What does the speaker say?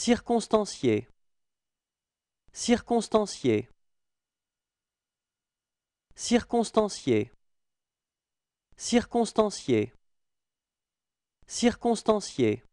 circonstancier Circonstancier. Circonstancier. Circonstancier. Circonstancier.